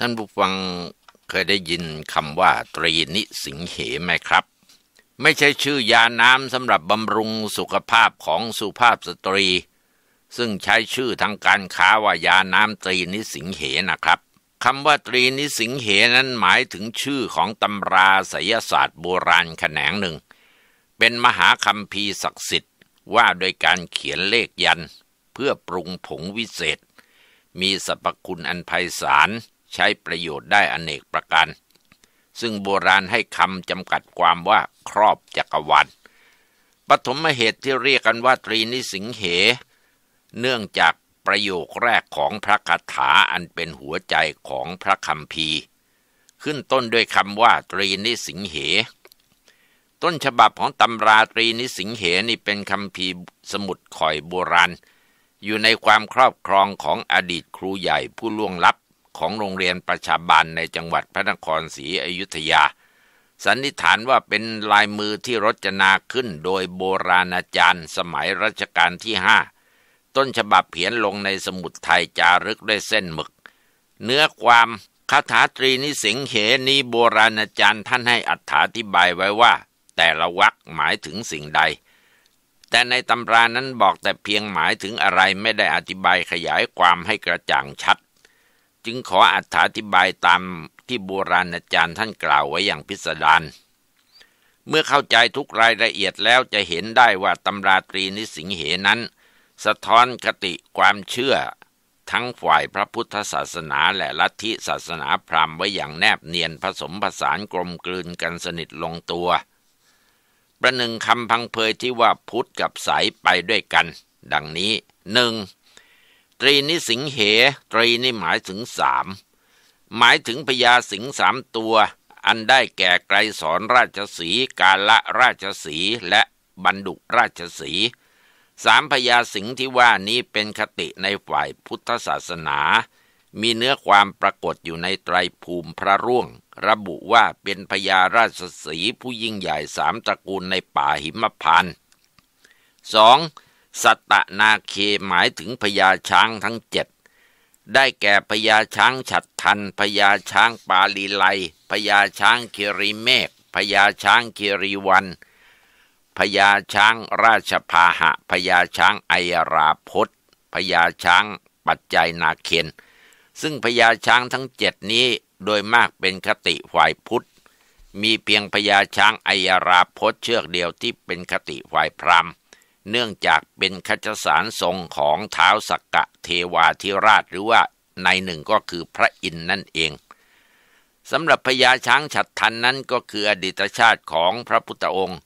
ท่านผู้ฟังเคยได้ยินคำว่าตรีนิสิงเหไหมครับ ไม่ใช่ชื่อยาน้ำสำหรับบำรุงสุขภาพของสุภาพสตรี ซึ่งใช้ชื่อทางการค้าว่ายาน้ำตรีนิสิงเหนะครับคำว่าตรีนิสิงเหนั้นหมายถึงชื่อของตำราศิยศาสตร์โบราณแขนงหนึ่ง เป็นมหาคัมภีร์ศักดิ์สิทธิ์ว่าโดยการเขียนเลขยัน เพื่อปรุงผงวิเศษ มีสรรพคุณอันไพศาลใช้ประโยชน์ได้อนเนกประการ ซึ่งโบราณให้คำจำกัดความว่าครอบจักรวาลปฐมเหตุที่เรียกกันว่าตรีนิสิงเห เนื่องจากประโยคแรกของพระคาถาอันเป็นหัวใจของพระคำพี ขึ้นต้นด้วยคำว่าตรีนิสิงเห ต้นฉบับของตำราตรีนิสิงเหนี่เป็นคำพีสมุดข่อยโบราณ อยู่ในความครอบครองของอดีตครูใหญ่ผู้ล่วงลับของโรงเรียนประชาบันในจังหวัดพระนครศรีอยุธยา สันนิษฐานว่าเป็นลายมือที่รจนาขึ้นโดยโบราณอาจารย์สมัยรัชกาลที่ห้าต้นฉบับเขียนลงในสมุดไทยจารึกด้วยเส้นหมึก เนื้อความคาถาตรีนิสิงเหนีโบราณอาจารย์ท่านให้อัถาธิบายไว้ว่า แต่ละวักหมายถึงสิ่งใด แต่ในตำรานั้นบอกแต่เพียงหมายถึงอะไรไม่ได้อธิบายขยายความให้กระจ่างชัดจึงขออัถาธิบายตามที่โบราณอาจารย์ท่านกล่าวไว้อย่างพิสดาร เมื่อเข้าใจทุกรายละเอียดแล้วจะเห็นได้ว่าตำราตรีนิสิงเหนั้น สะท้อนคติความเชื่อทั้งฝ่ายพระพุทธศาสนาและลัทธิศาสนาพราหมณ์ไว้อย่างแนบเนียนผสมผสานกลมกลืนกันสนิทลงตัว ประหนึ่งคำพังเพยที่ว่าพุทธกับสายไปด้วยกัน ดังนี้หนึ่งตรีนิสิงเหตรีนี่หมายถึงสาม หมายถึงพญาสิงสามตัว อันได้แก่ไกรสอนราชสีกาละราชสีและบรรดุราชสีสามพญาสิงที่ว่านี้เป็นคติในฝ่ายพุทธศาสนา มีเนื้อความปรากฏอยู่ในไตรภูมิพระร่วง ระบุว่าเป็นพญาราชสีผู้ยิ่งใหญ่สามตระกูลในป่าหิมพานต์ 2. สัตตนาเคหมายถึงพญาช้างทั้งเจ็ดได้แก่พญาช้างฉัดทันพญาช้างปาลีไลพญาช้างคิริเมฆพญาช้างคิริวัน พญาช้างราชพาหะพญาช้างไอยราพศพญาช้างปัจจัยนาเคนซึ่งพญาช้างทั้งเจ็ดนี้โดยมากเป็นคติฝ่ายพุทธมีเพียงพญาช้างไอยราพศเชือกเดียวที่เป็นคติฝ่ายพราหมณ์เนื่องจากเป็นคจสารทรงของเท้าสักกะเทวาธิราชหรือว่าในหนึ่งก็คือพระอินนั่นเอง สำหรับพญาช้างฉัดทันนั้นก็คืออดีตชาติของพระพุทธองค์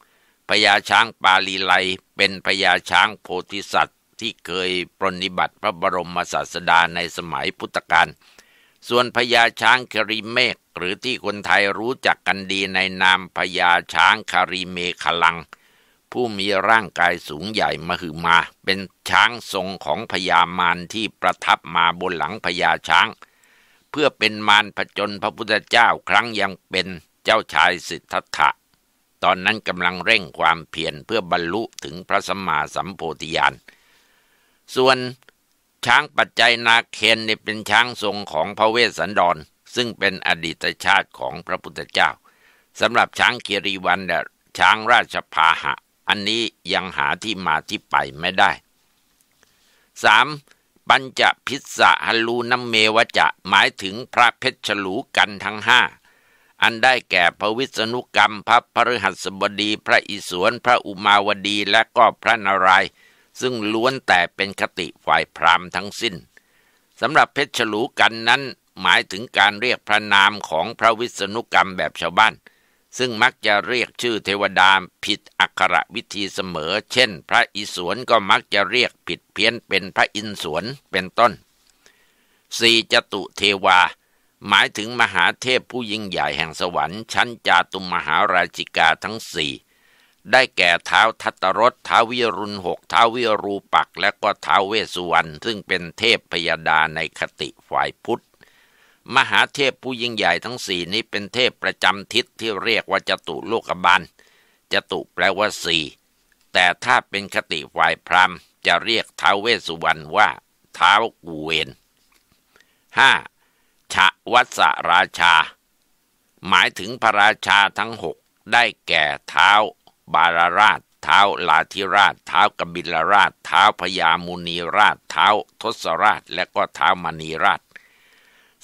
พญาช้างปาลีไลเป็นพญาช้างโพธิสัตว์ ที่เคยปรนิบัติพระบรมศาสดาในสมัยพุทธกาลส่วนพญาช้างคาริเมกหรือที่คนไทยรู้จักกันดีในนามพญาช้างคาริเมขลังผู้มีร่างกายสูงใหญ่ มหึมาเป็นช้างทรงของพญามารที่ประทับมาบนหลังพญาช้าง เพื่อเป็นมารผจญพระพุทธเจ้าครั้งยังเป็นเจ้าชายสิทธัตถะ ตอนนั้นกำลังเร่งความเพียรเพื่อบรรลุถึงพระสัมมาสัมโพธิญาณส่วนช้างปัจจัยนาเคนเนเป็นช้างทรงของพระเวสสันดรซึ่งเป็นอดีตชาติของพระพุทธเจ้าสำหรับช้างเคีรีวันเละช้างราชพาหะอันนี้ยังหาที่มาที่ไปไม่ได้ 3. ปัญจพิษะฮัลูนัมเมวจะหมายถึงพระเพชรฉลูกันทั้งห้าอันได้แก่พระวิษณุกรรม พระพฤหัสบดี พระอิศวร พระอุมาวดีและก็พระนารายซึ่งล้วนแต่เป็นคติฝ่ายพราหมณ์ทั้งสิ้นสำหรับเพชรฉลูกันนั้นหมายถึงการเรียกพระนามของพระวิษณุกรรมแบบชาวบ้านซึ่งมักจะเรียกชื่อเทวดาผิดอักขระวิธีเสมอ เช่น พระอิศวรก็มักจะเรียกผิดเพี้ยนเป็นพระอินสวนเป็นต้นสี่จตุเทวา หมายถึงมหาเทพผู้ยิ่งใหญ่แห่งสวรรค์ชั้นจาตุมหาราชิกาทั้งสี่ได้แก่เท้าทัตรเท้าวิรุณหกท้าวิรูปักและก็ท้าเวสุวรรณซึ่งเป็นเทพพยาดาในคติฝ่ายพุทธมหาเทพผู้ยิ่งใหญ่ทั้งสี่นี้เป็นเทพประจำทิศที่เรียกว่าจตุโลกบาล จตุแปลว่าสี่แต่ถ้าเป็นคติฝ่ายพราหมณ์จะเรียกท้าวเวสสุวรรณว่าท้าวกุเวนห้าชะวัสราชา หมายถึงพระราชาทั้งหกได้แก่เท้า บาราราช เท้าลาธิราช เท้ากบิลราช เท้าพญามุนีราช เท้าทศราช และก็เท้ามณีราช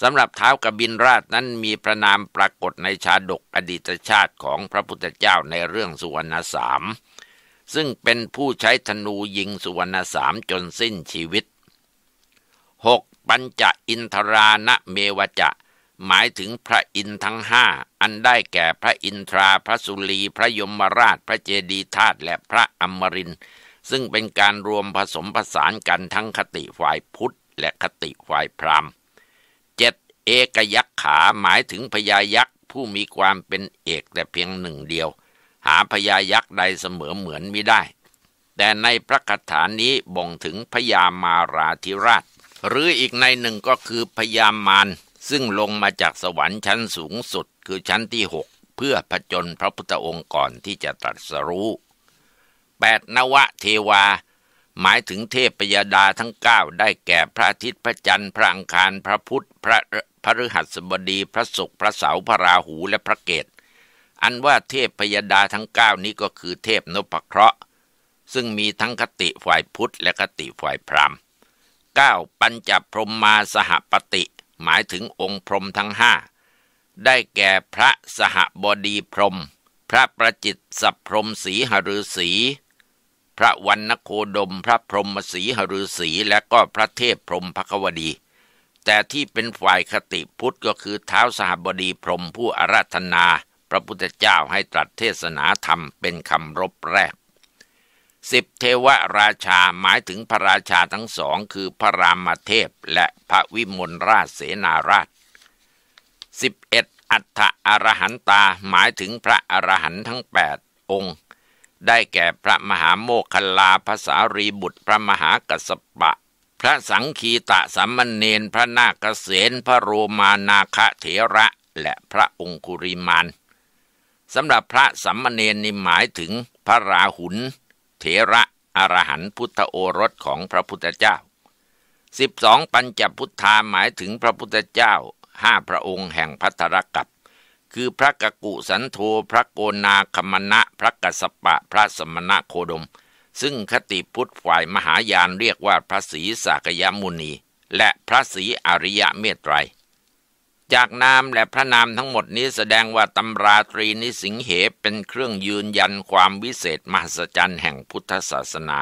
สำหรับเท้ากบินราชนั้นมีพระนามปรากฏในชาดกอดีตชาติของพระพุทธเจ้าในเรื่องสุวรรณสาม ซึ่งเป็นผู้ใช้ธนูยิงสุวรรณสามจนสิ้นชีวิต 6. ปัญจอินทราณเมวจะ หมายถึงพระอินทั้งห้าอันได้แก่พระอินทราพระสุรีพระยมราช พระเจดีธาตุและพระอมรินซึ่งเป็นการรวมผสมผสานกันทั้งคติฝ่ายพุทธและคติฝ่ายพราหมณ์เจ็ดเอกยักษ์ขาหมายถึงพญายักษ์ ผู้มีความเป็นเอกแต่เพียงหนึ่งเดียว หาพญายักษ์ใดเสมอเหมือนไม่ได้ แต่ในพระคาถานี้บ่งถึงพญามาราธิราช หรืออีกในหนึ่งก็คือพญามารซึ่งลงมาจากสวรรค์ชั้นสูงสุด คือชั้นที่หกเพื่อผจญพระพุทธองค์ก่อนที่จะตรัสรู้แปดนวะเทวาหมายถึงเทพปยดาทั้งเก้าได้แก่พระอาทิตย์พระจันทร์พระอังคารพระพุธพระพฤหัสบดีพระศุกร์พระเสาร์พระราหูและพระเกต อันว่าเทพปยดาทั้งเก้านี้ก็คือเทพนพเคราะห์ซึ่งมีทั้งคติฝ่ายพุทธและคติฝ่ายพราหมณ์เก้าปัญจพรหมมาสหปฏิหมายถึงองค์พรหมทั้งห้าได้แก่พระสหบดีพรหมพระประจิตสัพพรมสีหฤษีพระวันนโคดมพระพรหมศรีหฤษี และก็พระเทพพรหมพกวดี แต่ที่เป็นฝ่ายคติพุทธก็คือเท้าสหบดีพรหมผู้อาราธนา พระพุทธเจ้าให้ตรัสเทศนาธรรมเป็นคำรบแรกสิบเทวราชาหมายถึงพระราชาทั้งสองคือพระรามเทพและพระวิมลราชเสนาราชสิบเอ็ดอัฏฐอรหันตาหมายถึงพระอรหันต์ทั้งแปดองค์ได้แก่พระมหาโมคคลาภาษารีบุตร พระมหากัสปะ พระสังคีตะสัมมเนนพระนาคเสนพระโรมานาคเถระและพระองคุริมาน สำหรับพระสัมมเนนนี่หมายถึงพระราหุลเถระอรหันพุทธโอรสของพระพุทธเจ้าสสิบองปัญจพุทธาหมายถึงพระพุทธเจ้า ห้าพระองค์แห่งพัทธรกับคือพระกกุสันโธพระโกนาคมณะพระกัสปะพระสมณะโคดม ซึ่งคติพุทธฝ่ายมหายานเรียกว่าพระศรีสากยมุนี และพระศรีอริยะเมตไตร จากนามและพระนามทั้งหมดนี้แสดงว่าตำราตรีนิสิงเหเป็นเครื่องยืนยันความวิเศษมหัศจรรย์แห่งพุทธศาสนา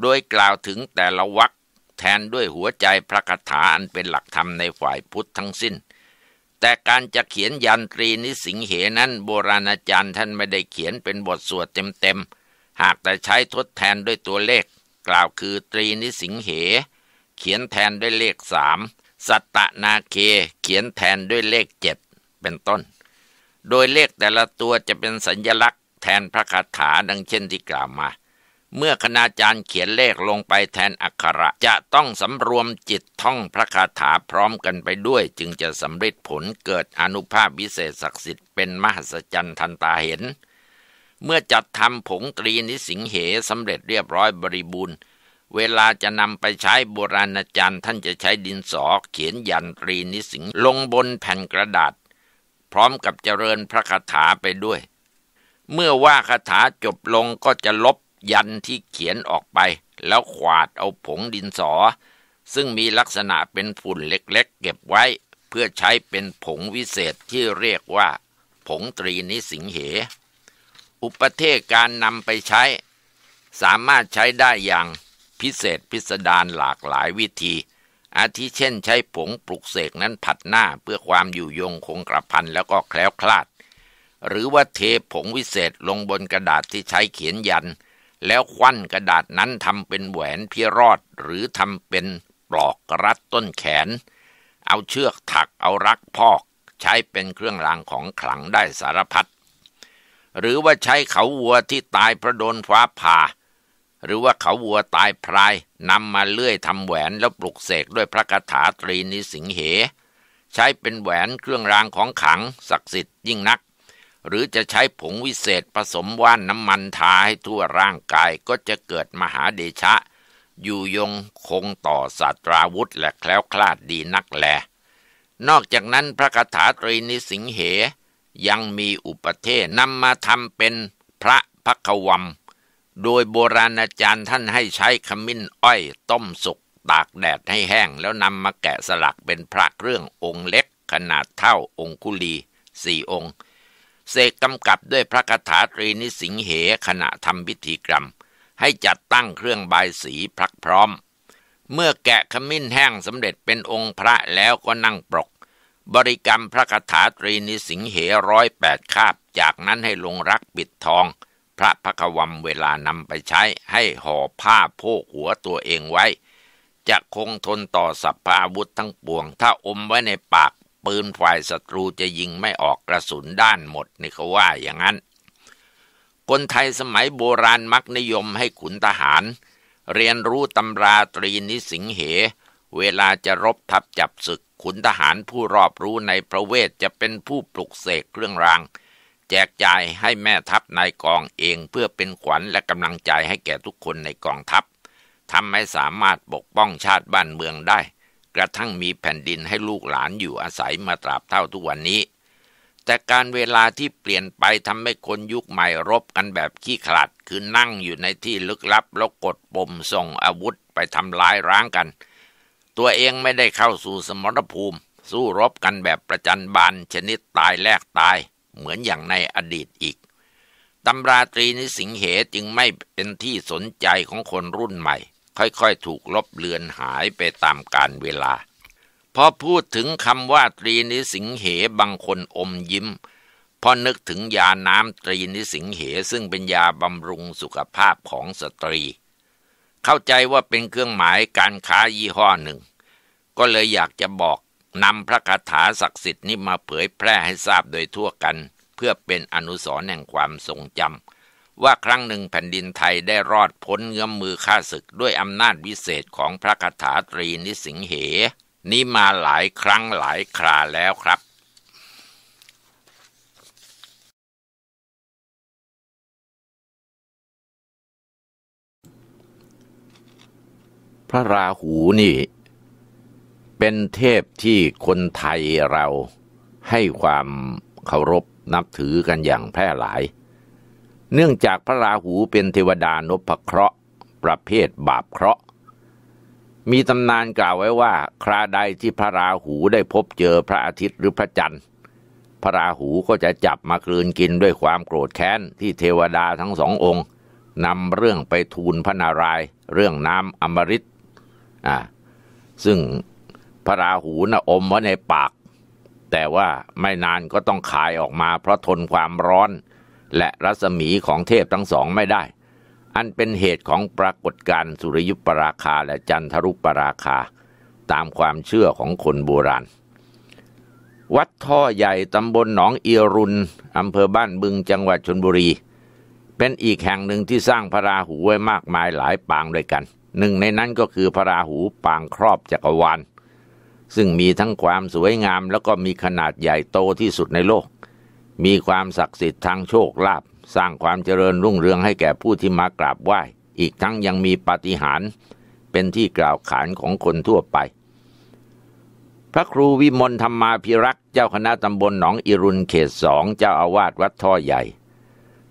โดยกล่าวถึงแต่ละวักแทนด้วยหัวใจพระคาถาอันเป็นหลักธรรมในฝ่ายพุทธทั้งสิ้นแต่การจะเขียนยันตรีนิสิงเหนั้น โบราณอาจารย์ท่านไม่ได้เขียนเป็นบทสวดเต็มๆ หากแต่ใช้ทดแทนด้วยตัวเลข กล่าวคือตรีนิสิงเห เขียนแทนด้วยเลขสามสัตตนาเคเขียนแทนด้วยเลขเจ็ด เป็นต้น โดยเลขแต่ละตัวจะเป็นสัญญลักษณ์แทนพระคาถาดังเช่นที่กล่าวมาเมื่อคณาจารย์เขียนเลขลงไปแทนอักขระจะต้องสำรวมจิตท่องพระคาถาพร้อมกันไปด้วย จึงจะสำเร็จผลเกิดอนุภาพวิเศษศักดิ์สิทธิ์เป็นมหัศจรรย์ทันตาเห็น เมื่อจัดทำผงตรีนิสิงเหสำเร็จเรียบร้อยบริบูรณ์ เวลาจะนำไปใช้โบราณอาจารย์ท่านจะใช้ดินสอเขียนยันตรีนิสิงลงบนแผ่นกระดาษ พร้อมกับเจริญพระคาถาไปด้วย เมื่อว่าคาถาจบลงก็จะลบยันที่เขียนออกไปแล้วขวาดเอาผงดินสอ ซึ่งมีลักษณะเป็นฝุ่นเล็กๆ เก็บไว้เพื่อใช้เป็นผงวิเศษที่เรียกว่า ผงตรีนิสิงเห อุปเทศการนำไปใช้ สามารถใช้ได้อย่างพิเศษพิสดารหลากหลายวิธี อาทิเช่นใช้ผงปลุกเสกนั้นผัดหน้าเพื่อความอยู่ยงคงกระพันแล้วก็แคล้วคลาด หรือว่าเทผงวิเศษลงบนกระดาษที่ใช้เขียนยันเแล้วควันกระดาษนั้นทำเป็นแหวนพิรอดหรือทำเป็นปลอกรัดต้นแขน เอาเชือกถักเอารักพอกใช้เป็นเครื่องรางของขลังได้สารพัดหรือว่าใช้เขาวัวที่ตายพระโดนฟ้าผ่าหรือว่าเขาวัวตายพรายนำมาเลื่อยทำแหวนแล้วปลุกเสกด้วยพระคาถาตรีนิสิงเห ใช้เป็นแหวนเครื่องรางของขลังศักดิ์สิทธิ์ยิ่งนักหรือจะใช้ผงวิเศษผสมว่านน้ำมันทาให้ทั่วร่างกายก็จะเกิดมหาเดชะ อยู่ยงคงต่อสัตราวุธ และแคล้วคลาดดีนักแลนอกจากนั้นพระคาถาตรีนิสิงเห ยังมีอุปเทศนำมาทำเป็นพระพักวัมโดยโบราณอาจารย์ท่านให้ใช้ขมิ้นอ้อยต้มสุกตากแดดให้แห้งแล้วนำมาแกะสลักเป็นพระเครื่ององค์เล็กขนาดเท่าองคุลีสี่องค์เสกกำกับด้วยพระคาถาตรีนิสิงเห ขณะทำพิธีกรรม ให้จัดตั้งเครื่องบายสีพรักพร้อม เมื่อแกะขมิ้นแห้งสำเร็จเป็นองค์พระแล้วก็นั่งปรกบริกรรมพระคาถาตรีนิสิงเหร้อยแปดคาบ จากนั้นให้ลงรักปิดทอง พระพระกวมเวลานำไปใช้ให้ห่อผ้าโพกหัวตัวเองไว้ จะคงทนต่อสัพพาวุธทั้งปวงถ้าอมไว้ในปากปืนฝ่ายศัตรูจะยิงไม่ออกกระสุนด้านหมดนี่เขาว่าอย่างนั้น คนไทยสมัยโบราณมักนิยมให้ขุนทหาร เรียนรู้ตำราตรีนิสิงเห เวลาจะรบทับจับศึกขุนทหารผู้รอบรู้ในพระเวทจะเป็นผู้ปลุกเสกเครื่องราง แจกจ่ายให้แม่ทัพนายกองเองเพื่อเป็นขวัญและกำลังใจให้แก่ทุกคนในกองทัพทำให้สามารถปกป้องชาติบ้านเมืองได้กระทั่งมีแผ่นดินให้ลูกหลานอยู่อาศัยมาตราบเท่าทุกวันนี้ แต่การเวลาที่เปลี่ยนไปทำให้คนยุคใหม่รบกันแบบขี้ขลาดคือนั่งอยู่ในที่ลึกลับแล้วกดปมส่งอาวุธไปทำร้ายร้างกัน ตัวเองไม่ได้เข้าสู่สมรภูมิ สู้รบกันแบบประจันบานชนิดตายแลกตาย เหมือนอย่างในอดีตอีกตำราตรีนิสิงเหจึงไม่เป็นที่สนใจของคนรุ่นใหม่ค่อย ๆ ถูกลบเลือนหายไปตามกาลเวลา พอพูดถึงคำว่าตรีนิสิงเห บางคนอมยิ้มพอนึกถึงยาน้ำตรีนิสิงเหซึ่งเป็นยาบำรุงสุขภาพของสตรี เข้าใจว่าเป็นเครื่องหมายการค้ายี่ห้อหนึ่ง ก็เลยอยากจะบอกนำพระคาถาศักดิ์สิทธิ์นี้มาเผยแพร่ให้ทราบโดยทั่วกัน เพื่อเป็นอนุสรณ์แห่งความทรงจำว่าครั้งหนึ่งแผ่นดินไทยได้รอดพ้นเงื้อมมือข้าศึกด้วยอำนาจวิเศษของพระคาถาตรีนิสิงเห นี้มาหลายครั้งหลายคราแล้วครับ พระราหูนี่เป็นเทพที่คนไทยเราให้ความเคารพนับถือกันอย่างแพร่หลายเนื่องจากพระราหูเป็นเทวดานพเคราะห์ประเภทบาปเคราะห์ มีตำนานกล่าวไว้ว่าคราใดที่พระราหูได้พบเจอพระอาทิตย์หรือพระจันทร์พระราหูก็จะจับมากลืนกินด้วยความโกรธแค้นที่เทวดาทั้งสององค์นำเรื่องไปทูลพระนารายเรื่องน้ำอมฤต อ่า ซึ่งพระราหูนะ่ะอมไว้ในปาก แต่ว่าไม่นานก็ต้องขายออกมาเพราะทนความร้อนและรัศมีของเทพทั้งสองไม่ได้ อันเป็นเหตุของปรากฏการสุริยุปราคาและจันทรุปราคาตามความเชื่อของคนโบราณ วัดท่อใหญ่ตำบลหนองเอียรุน อำเภอบ้านบึง จังหวัดชนบุรี เป็นอีกแห่งหนึ่งที่สร้างพระราหูไว้มากมายหลายปางด้วยกัน หนึ่งในนั้นก็คือพระราหูปางครอบจักรวาล ซึ่งมีทั้งความสวยงามแล้วก็มีขนาดใหญ่โตที่สุดในโลกมีความศักดิ์สิทธิ์ทางโชคลาภสร้างความเจริญรุ่งเรืองให้แก่ผู้ที่มากราบไหว้ อีกทั้งยังมีปาฏิหาริย์เป็นที่กล่าวขานของคนทั่วไป พระครูวิมลธรรมาพิรักษ์ เจ้าคณะตำบลหนองอิรุนเขตสองเจ้าอาวาสวัดท่อใหญ่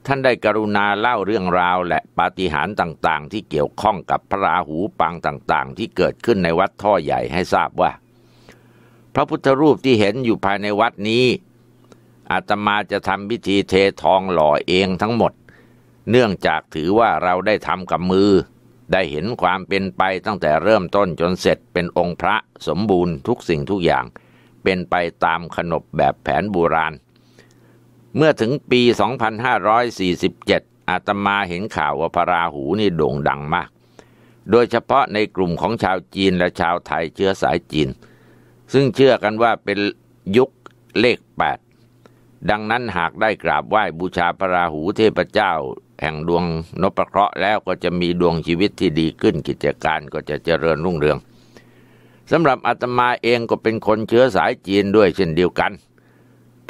ท่านได้กรุณาเล่าเรื่องราวและปาฏิหาริย์ต่างๆ ที่เกี่ยวข้องกับพระราหูปังต่าง ๆ ที่เกิดขึ้นในวัดท่อใหญ่ให้ทราบว่า พระพุทธรูปที่เห็นอยู่ภายในวัดนี้อาตมาจะทำพิธีเททองหล่อเองทั้งหมด เนื่องจากถือว่าเราได้ทำกับมือ ได้เห็นความเป็นไปตั้งแต่เริ่มต้นจนเสร็จเป็นองค์พระสมบูรณ์ทุกสิ่งทุกอย่าง เป็นไปตามขนบแบบแผนโบราณ เมื่อถึงปี 2547 อาตมาเห็นข่าวว่าพระราหูนี่โด่งดังมาก โดยเฉพาะในกลุ่มของชาวจีนและชาวไทยเชื้อสายจีน ซึ่งเชื่อกันว่าเป็นยุคเลข8ดังนั้นหากได้กราบไหว้บูชาพระราหูเทพเจ้า แห่งดวงนพเคราะห์แล้วก็จะมีดวงชีวิตที่ดีขึ้นกิจการก็จะเจริญรุ่งเรืองสำหรับอาตมาเองก็เป็นคนเชื้อสายจีนด้วยเช่นเดียวกัน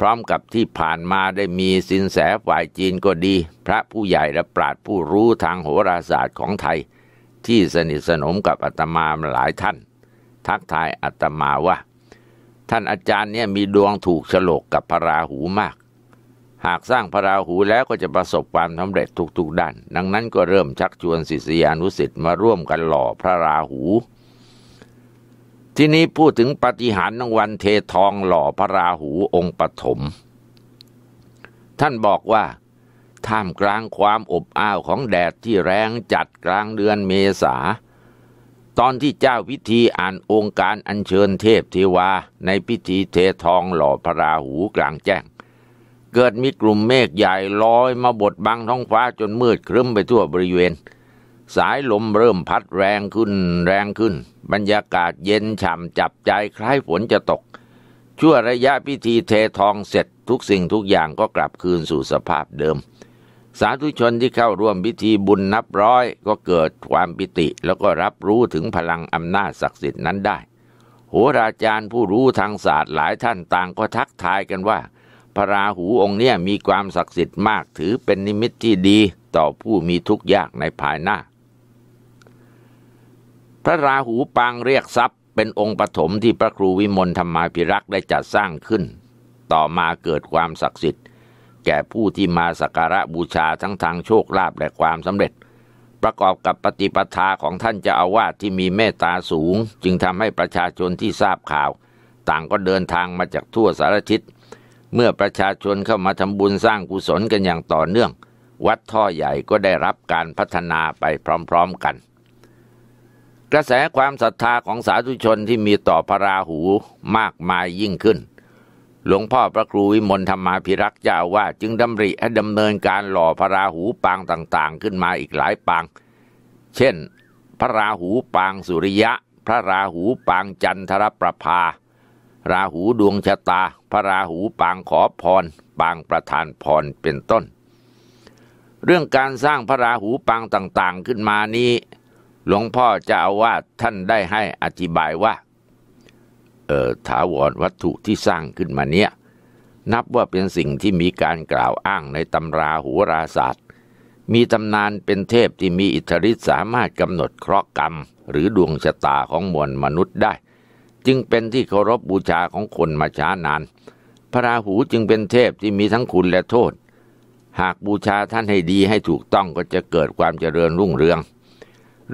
พร้อมกับที่ผ่านมาได้มีสินแสฝ่ายจีนก็ดี พระผู้ใหญ่ และปราดผู้รู้ทางโหราศาสตร์ของไทย ที่สนิทสนมกับอาตมาหลายท่าน ทักทายอาตมาว่าท่านอาจารย์เนี่ยมีดวงถูกฉลกกับพระราหูมาก หากสร้างพระราหูแล้วก็จะประสบความสำเร็จทุกๆด้าน ดังนั้นก็เริ่มชักชวนศิษยานุศิต์มาร่วมกันหล่อพระราหู ที่นี้พูดถึงปฏิหารนวันเททองหล่อพระราหูองค์ปฐม ท่านบอกว่าท่ามกลางความอบอ้าวของแดดที่แรงจัดกลางเดือนเมษาตอนที่เจ้าพิธีอ่านองค์การอัญเชิญเทพเทวาในพิธีเททองหล่อพระราหูกลางแจ้ง เกิดมีกลุ่มเมฆใหญ่ลอยมาบดบังท้องฟ้าจนมืดครึ้มไปทั่วบริเวณ สายลมเริ่มพัดแรงขึ้น แรงขึ้น บรรยากาศเย็นฉ่ำจับใจคล้ายฝนจะตก ชั่วระยะพิธีเททองเสร็จทุกสิ่งทุกอย่างก็กลับคืนสู่สภาพเดิมสาธุชนที่เข้าร่วมพิธีบุญนับร้อย ก็เกิดความปิติ แล้วก็รับรู้ถึงพลังอำนาจศักดิ์สิทธิ์นั้นได้ัหราจารย์ผู้รู้ทางศาสตร์หลายท่านต่างก็ทักทายกันว่า พระราหูองค์เนี่ยมีความศักดิ์สิทธิ์มากถือเป็นนิมิตที่ดีต่อผู้มีทุกข์ยากในภายหน้า พระราหูปางเรียกทรัพย์เป็นองค์ปฐมที่พระครูวิมลธรรมาภิรักษ์ได้จัดสร้างขึ้น ต่อมาเกิดความศักดิ์สิทธิ์แก่ผู้ที่มาสักการะบูชาทั้งทางโชคลาภและความสำเร็จ ประกอบกับปฏิปทาของท่านเจ้าอาวาสที่มีเมตตาสูงจึงทำให้ประชาชนที่ทราบข่าว ต่างก็เดินทางมาจากทั่วสารทิศเมื่อประชาชนเข้ามาทำบุญสร้างกุศลกันอย่างต่อเนื่อง วัดท่อใหญ่ก็ได้รับการพัฒนาไปพร้อมๆกัน กระแสความศรัทธาของสาธุชนที่มีต่อพระราหูมากมายยิ่งขึ้นหลวงพ่อพระครูวิมลธรรมาภิรักษ์เจ้าว่าจึงดำริให้ดำเนินการหล่อพระราหูปางต่าง ๆ ขึ้นมาอีกหลายปาง เช่น พระราหูปางสุริยะ พระราหูปางจันทรประภาราหูดวงชะตา พระราหูปางขอพรปางประธานพรเป็นต้น เรื่องการสร้างพระราหูปางต่างๆขึ้นมานี้หลวงพ่อเจ้าว่าท่านได้ให้อธิบายว่าถาวรวัตถุที่สร้างขึ้นมาเนี้ยนับว่าเป็นสิ่งที่มีการกล่าวอ้างในตำราหัวราศาสตร์ มีตำนานเป็นเทพที่มีอิทธิฤทธิ์สามารถกำหนดเคราะห์กรรมหรือดวงชะตาของมวลมนุษย์ได้ จึงเป็นที่เคารพบบูชาของคนมาช้านาน พระราหูจึงเป็นเทพที่มีทั้งคุณและโทษ หากบูชาท่านให้ดีให้ถูกต้องก็จะเกิดความเจริญรุ่งเรือง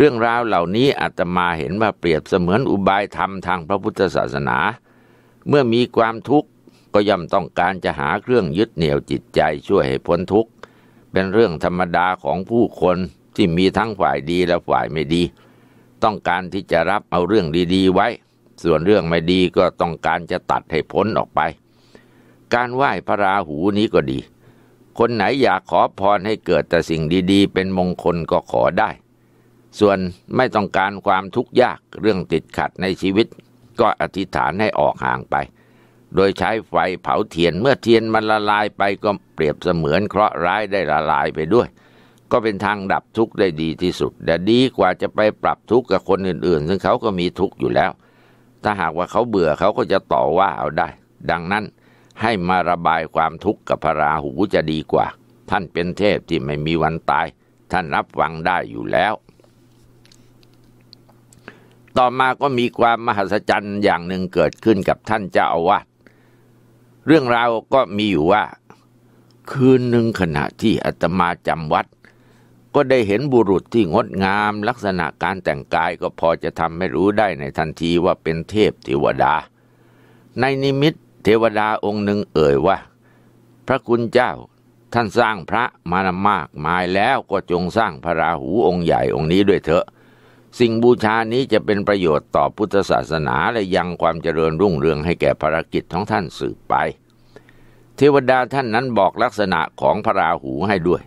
เรื่องราวเหล่านี้อาตมาเห็นว่าเปรียบเสมือนอุบายธรรมทางพระพุทธศาสนา เมื่อมีความทุกข์ก็ย่อมต้องการจะหาเครื่องยึดเหนี่ยวจิตใจ ช่วยให้พ้นทุกข์ เป็นเรื่องธรรมดาของผู้คนที่มีทั้งฝ่ายดีและฝ่ายไม่ดี ต้องการที่จะรับเอาเรื่องดี ๆ ไว้ ส่วนเรื่องไม่ดีก็ต้องการจะตัดให้พ้นออกไป การไหว้พระราหูนี้ก็ดี คนไหนอยากขอพรให้เกิดแต่สิ่งดี ๆ เป็นมงคลก็ขอได้ส่วนไม่ต้องการความทุกข์ยากเรื่องติดขัดในชีวิต ก็อธิษฐานให้ออกห่างไป โดยใช้ไฟเผาเทียนเมื่อเทียนมันละลายไปก็เปรียบเสมือนเคราะห์ร้ายได้ละลายไปด้วย ก็เป็นทางดับทุกข์ได้ดีที่สุดแต่ดีกว่าจะไปปรับทุกข์กับคนอื่นๆ ซึ่งเขาก็มีทุกข์อยู่แล้ว ถ้าหากว่าเขาเบื่อเขาก็จะต่อว่าเอาได้ ดังนั้นให้มาระบายความทุกข์กับพระราหูจะดีกว่า ท่านเป็นเทพที่ไม่มีวันตาย ท่านรับฟังได้อยู่แล้วต่อมาก็มีความมหัศจรรย์อย่างหนึ่งเกิดขึ้นกับท่านเจ้าอาวาสเรื่องราวก็มีอยู่ว่าคืนหนึ่งขณะที่อาตมาจำวัด ก็ได้เห็นบุรุษที่งดงาม ลักษณะการแต่งกายก็พอจะทำให้รู้ได้ในทันทีว่าเป็นเทพเทวดา ในนิมิตเทวดาองค์หนึ่งเอ่ยว่า พระคุณเจ้าท่านสร้างพระมานมากมายแล้วก็จงสร้างพระราหูองค์ใหญ่องค์นี้ด้วยเถอะสิ่งบูชานี้จะเป็นประโยชน์ต่อพุทธศาสนาและยังความเจริญรุ่งเรืองให้แก่ภารกิจของท่านสืบไป เทวดาท่านนั้นบอกลักษณะของพระราหูให้ด้วย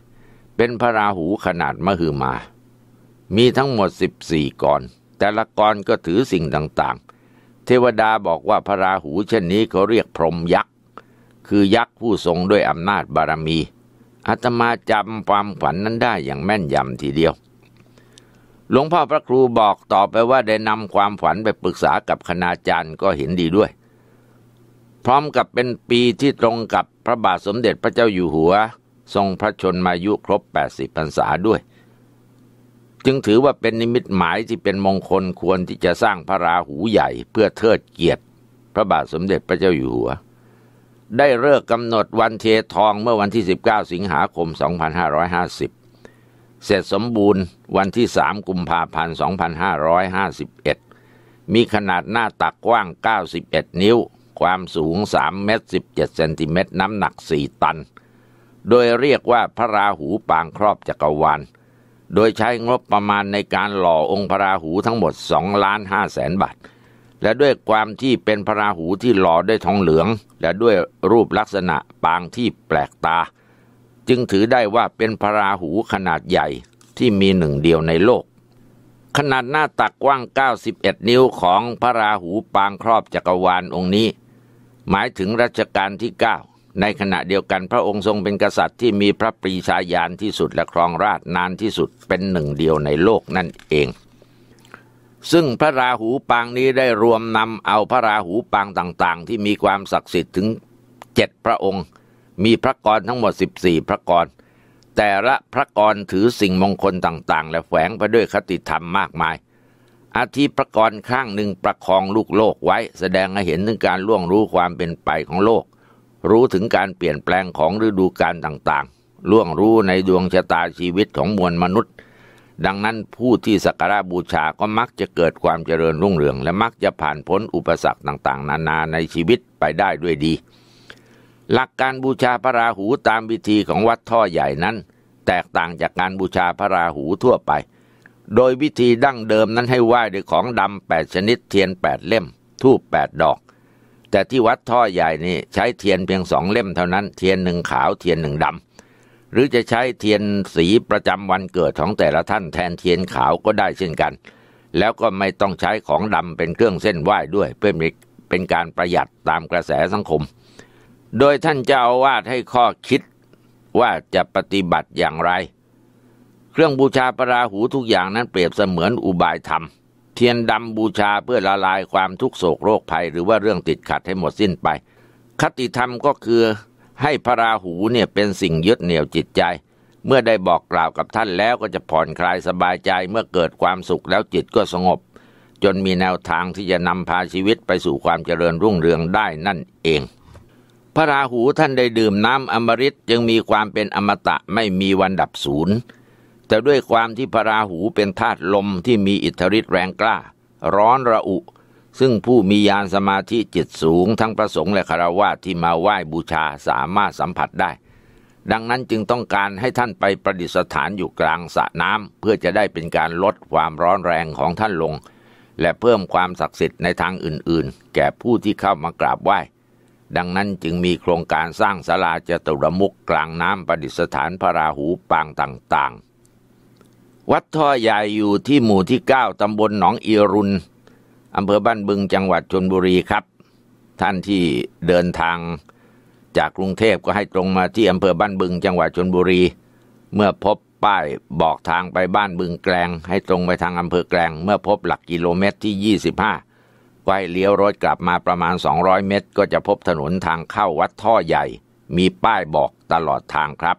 เป็นพระราหูขนาดมหึมา มีทั้งหมด14กรแต่ละกรก็ถือสิ่งต่างๆ เทวดาบอกว่าพระราหูเช่นนี้เขาเรียกพรหมยักษ์ คือยักษ์ผู้ทรงด้วยอำนาจบารมีอาตมาจำความฝันนั้นได้อย่างแม่นยำทีเดียวหลวงพ่อพระครูบอกต่อไปว่าได้นำความฝันไปปรึกษากับคณาจารย์ก็เห็นดีด้วย พร้อมกับเป็นปีที่ตรงกับพระบาทสมเด็จพระเจ้าอยู่หัว ทรงพระชนมายุครบ 80พรรษาด้วย จึงถือว่าเป็นนิมิตหมายที่เป็นมงคลควรที่จะสร้างพระราหูใหญ่เพื่อเทิดเกียรติพระบาทสมเด็จพระเจ้าอยู่หัว ได้เลิกกำหนดวันเททองเมื่อวันที่ 19 สิงหาคม 2550เสร็จสมบูรณ์วันที่สามกุมภาพันธ์ 2551 มีขนาดหน้าตักกว้าง 91 นิ้ว ความสูง3เมตร17เซนติเมตรน้ำหนัก 4 ตัน โดยเรียกว่าพระราหูปางครอบจักรวาล โดยใช้งบประมาณในการหล่อองค์พระราหูทั้งหมด2ล้าน5แสนบาทและด้วยความที่เป็นพระราหูที่หล่อด้วยทองเหลือง และด้วยรูปลักษณะปางที่แปลกตาจึงถือได้ว่าเป็นพระราหูขนาดใหญ่ที่มีหนึ่งเดียวในโลก ขนาดหน้าตักกว้าง 91 นิ้วของพระราหูปางครอบจักรวาลองค์นี้ หมายถึงรัชกาลที่ 9 ในขณะเดียวกันพระองค์ทรงเป็นกษัตริย์ที่มีพระปรีชาญาณที่สุดและครองราชนานที่สุดเป็นหนึ่งเดียวในโลกนั่นเอง ซึ่งพระราหูปางนี้ได้รวมนำเอาพระราหูปางต่างๆ ที่มีความศักดิ์สิทธิ์ถึงเจ็ดพระองค์มีพระกรทั้งหมด 14 พระกร แต่ละพระกรถือสิ่งมงคลต่างๆ และแฝงไปด้วยคติธรรมมากมาย อาทิพระกรข้างหนึ่งประคองลูกโลกไว้แสดงให้เห็นถึงการล่วงรู้ความเป็นไปของโลก รู้ถึงการเปลี่ยนแปลงของฤดูกาลต่างๆ ล่วงรู้ในดวงชะตาชีวิตของมวลมนุษย์ ดังนั้นผู้ที่สักการะบูชาก็มักจะเกิดความเจริญรุ่งเรือง และมักจะผ่านพ้นอุปสรรคต่างๆ นานาในชีวิตไปได้ด้วยดีหลักการบูชาพระราหูตามวิธีของวัดท่อใหญ่นั้น แตกต่างจากการบูชาพระราหูทั่วไป โดยวิธีดั้งเดิมนั้นให้ไหว้ด้วยของดำแปดชนิด เทียนแปดเล่มทูบแปดดอก แต่ที่วัดท่อใหญ่นี่ใช้เทียนเพียงสองเล่มเท่านั้นเทียนหนึ่งขาวเทียนหนึ่งดำหรือจะใช้เทียนสีประจำวันเกิดของแต่ละท่านแทนเทียนขาวก็ได้เช่นกัน แล้วก็ไม่ต้องใช้ของดำเป็นเครื่องเส้นไหว้ด้วย เพื่อเป็นการประหยัดตามกระแสสังคมโดยท่านเจ้าอาวาสให้ข้อคิดว่าจะปฏิบัติอย่างไร เครื่องบูชาประราหูทุกอย่างนั้นเปรียบเสมือนอุบายธรรม เทียนดำบูชาเพื่อละลายความทุกโศกโรคภัยหรือว่าเรื่องติดขัดให้หมดสิ้นไป คติธรรมก็คือให้พระราหูเนี่ยเป็นสิ่งยึดเหนี่ยวจิตใจ เมื่อได้บอกกล่าวกับท่านแล้วก็จะผ่อนคลายสบายใจเมื่อเกิดความสุขแล้วจิตก็สงบ จนมีแนวทางที่จะนำพาชีวิตไปสู่ความเจริญรุ่งเรืองได้นั่นเองพระราหูท่านได้ดื่มน้ำอมฤตจึงมีความเป็นอมตะไม่มีวันดับศูนย์แต่ด้วยความที่พระราหูเป็นธาตุลมที่มีอิทธิฤทธิ์แรงกล้า ร้อนระอุ ซึ่งผู้มีญาณสมาธิจิตสูงทั้งประสงค์และคารวะที่มาไหว้บูชาสามารถสัมผัสได้ ดังนั้นจึงต้องการให้ท่านไปประดิษฐานอยู่กลางสระน้ำ เพื่อจะได้เป็นการลดความร้อนแรงของท่านลง และเพิ่มความศักดิ์สิทธิ์ในทางอื่นๆ แก่ผู้ที่เข้ามากราบไหว้ดังนั้นจึงมีโครงการสร้างศาลาจตุรมุกกลางน้ำประดิษฐานพระราหูปางต่างๆ วัดท่อใหญ่อยู่ที่หมู่ที่9ตำบลหนองอีรุนอำเภอบ้านบึง จังหวัดชนบุรีครับ ท่านที่เดินทางจากกรุงเทพก็ให้ตรงมาที่อำเภอบ้านบึง จังหวัดชนบุรี เมื่อพบป้ายบอกทางไปบ้านบึงแกลงให้ตรงไปทางอำเภอแกลงเมื่อพบหลักกิโลเมตรที่25ไว้เลี้ยวรถกลับมาประมาณ 200 เมตร ก็จะพบถนนทางเข้าวัดท่อใหญ่ มีป้ายบอกตลอดทางครับ